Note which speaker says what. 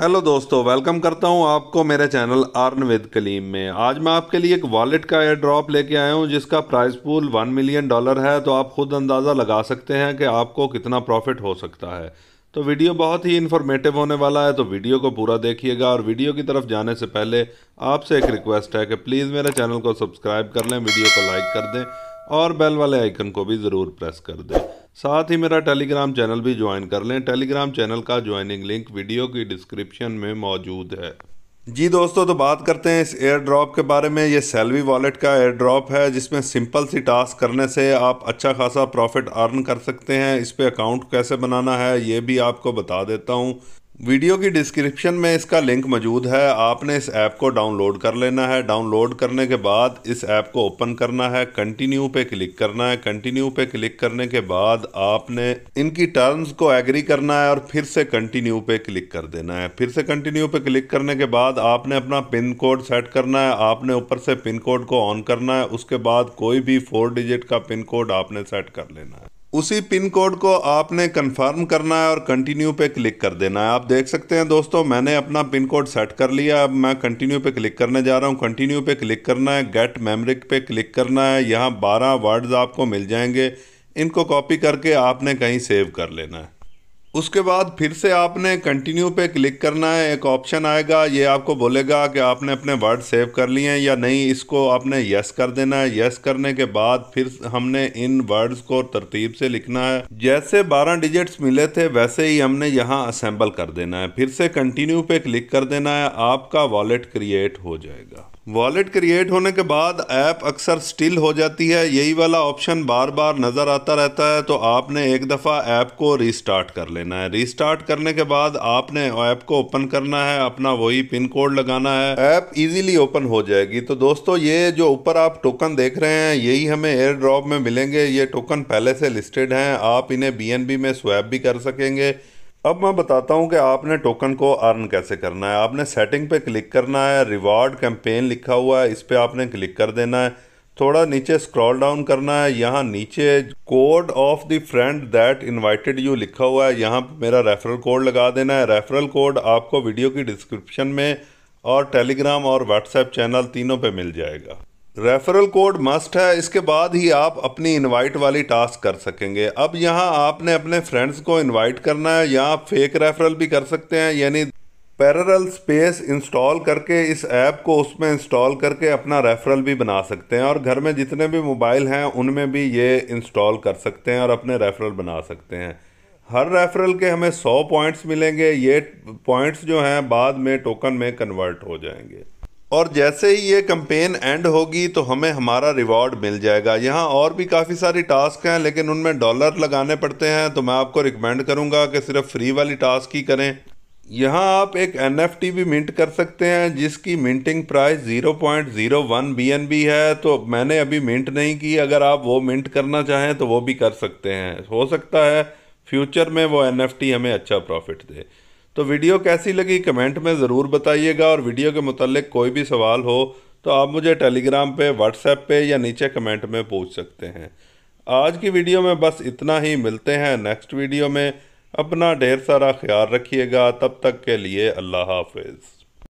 Speaker 1: hello दोस्तों welcome करता हूं आपको मेरे चैनल अर्न विद कलीम में आज मैं आपके लिए एक वॉलेट का एयर ड्रॉप लेके आया हूं जिसका price pool one million dollar है तो आप खुद अंदाज़ा लगा सकते हैं कि आपको कितना प्रॉफिट हो सकता है तो वीडियो बहुत ही इन्फॉर्मेटिव होने वाला है तो वीडियो को पूरा देखिएगा और वीडियो की तरफ जाने से पहले आपसे एक रिक्वेस्ट है कि प्लीज़ मेरे चैनल को सब्सक्राइब कर लें वीडियो को लाइक कर दें और बेल वाले आइकन को भी ज़रूर प्रेस कर दें साथ ही मेरा टेलीग्राम चैनल भी ज्वाइन कर लें टेलीग्राम चैनल का ज्वाइनिंग लिंक वीडियो की डिस्क्रिप्शन में मौजूद है जी दोस्तों तो बात करते हैं इस एयर ड्रॉप के बारे में ये सैलरी वॉलेट का एयर ड्रॉप है जिसमें सिंपल सी टास्क करने से आप अच्छा खासा प्रॉफिट अर्न कर सकते हैं इस पर अकाउंट कैसे बनाना है ये भी आपको बता देता हूँ वीडियो की डिस्क्रिप्शन में इसका लिंक मौजूद है आपने इस ऐप को डाउनलोड कर लेना है डाउनलोड करने के बाद इस ऐप को ओपन करना है कंटिन्यू पे क्लिक करना है कंटिन्यू पे क्लिक करने के बाद आपने इनकी टर्म्स को एग्री करना है और फिर से कंटिन्यू पे क्लिक कर देना है फिर से कंटिन्यू पे क्लिक करने के बाद आपने अपना पिन कोड सेट करना है आपने ऊपर से पिन कोड को ऑन करना है उसके बाद कोई भी फोर डिजिट का पिन कोड आपने सेट कर लेना है उसी पिन कोड को आपने कंफर्म करना है और कंटिन्यू पे क्लिक कर देना है आप देख सकते हैं दोस्तों मैंने अपना पिन कोड सेट कर लिया अब मैं कंटिन्यू पे क्लिक करने जा रहा हूँ कंटिन्यू पे क्लिक करना है गेट मेमरिक पे क्लिक करना है यहाँ 12 वर्ड्स आपको मिल जाएंगे इनको कॉपी करके आपने कहीं सेव कर लेना है उसके बाद फिर से आपने कंटिन्यू पे क्लिक करना है एक ऑप्शन आएगा ये आपको बोलेगा कि आपने अपने वर्ड सेव कर लिए हैं या नहीं इसको आपने यस कर देना है यस करने के बाद फिर हमने इन वर्ड्स को तरतीब से लिखना है जैसे 12 डिजिट्स मिले थे वैसे ही हमने यहाँ असेंबल कर देना है फिर से कंटिन्यू पे क्लिक कर देना है आपका वॉलेट क्रिएट हो जाएगा वॉलेट क्रिएट होने के बाद ऐप अक्सर स्टिल हो जाती है यही वाला ऑप्शन बार बार नज़र आता रहता है तो आपने एक दफ़ा ऐप को रीस्टार्ट कर लेना है रीस्टार्ट करने के बाद आपने ऐप को ओपन करना है अपना वही पिन कोड लगाना है ऐप इजीली ओपन हो जाएगी तो दोस्तों ये जो ऊपर आप टोकन देख रहे हैं यही हमें एयर ड्रॉप में मिलेंगे ये टोकन पहले से लिस्टेड हैं आप इन्हें बी में स्वैप भी कर सकेंगे अब मैं बताता हूं कि आपने टोकन को अर्न कैसे करना है आपने सेटिंग पे क्लिक करना है रिवार्ड कैंपेन लिखा हुआ है इस पर आपने क्लिक कर देना है थोड़ा नीचे स्क्रॉल डाउन करना है यहाँ नीचे code of the friend that invited you लिखा हुआ है यहाँ मेरा रेफरल कोड लगा देना है रेफरल कोड आपको वीडियो की डिस्क्रिप्शन में और टेलीग्राम और व्हाट्सएप चैनल तीनों पे मिल जाएगा रेफरल कोड मस्ट है इसके बाद ही आप अपनी इनवाइट वाली टास्क कर सकेंगे अब यहाँ आपने अपने फ्रेंड्स को इनवाइट करना है या फेक रेफरल भी कर सकते हैं यानी पैरल स्पेस इंस्टॉल करके इस ऐप को उसमें इंस्टॉल करके अपना रेफरल भी बना सकते हैं और घर में जितने भी मोबाइल हैं उनमें भी ये इंस्टॉल कर सकते हैं और अपने रेफरल बना सकते हैं हर रेफरल के हमें सौ पॉइंट्स मिलेंगे ये पॉइंट्स जो हैं बाद में टोकन में कन्वर्ट हो जाएंगे और जैसे ही ये कंपेन एंड होगी तो हमें हमारा रिवॉर्ड मिल जाएगा यहाँ और भी काफ़ी सारी टास्क हैं लेकिन उनमें डॉलर लगाने पड़ते हैं तो मैं आपको रिकमेंड करूँगा कि सिर्फ फ्री वाली टास्क ही करें यहाँ आप एक एन भी मिंट कर सकते हैं जिसकी मिंटिंग प्राइस 0.01 पॉइंट है तो मैंने अभी मिंट नहीं की अगर आप वो मिंट करना चाहें तो वो भी कर सकते हैं हो सकता है फ्यूचर में वो एन हमें अच्छा प्रॉफिट दे तो वीडियो कैसी लगी कमेंट में ज़रूर बताइएगा और वीडियो के मतलब कोई भी सवाल हो तो आप मुझे टेलीग्राम पे व्हाट्सएप पे या नीचे कमेंट में पूछ सकते हैं आज की वीडियो में बस इतना ही मिलते हैं नेक्स्ट वीडियो में अपना ढेर सारा ख्याल रखिएगा तब तक के लिए अल्लाह हाफिज़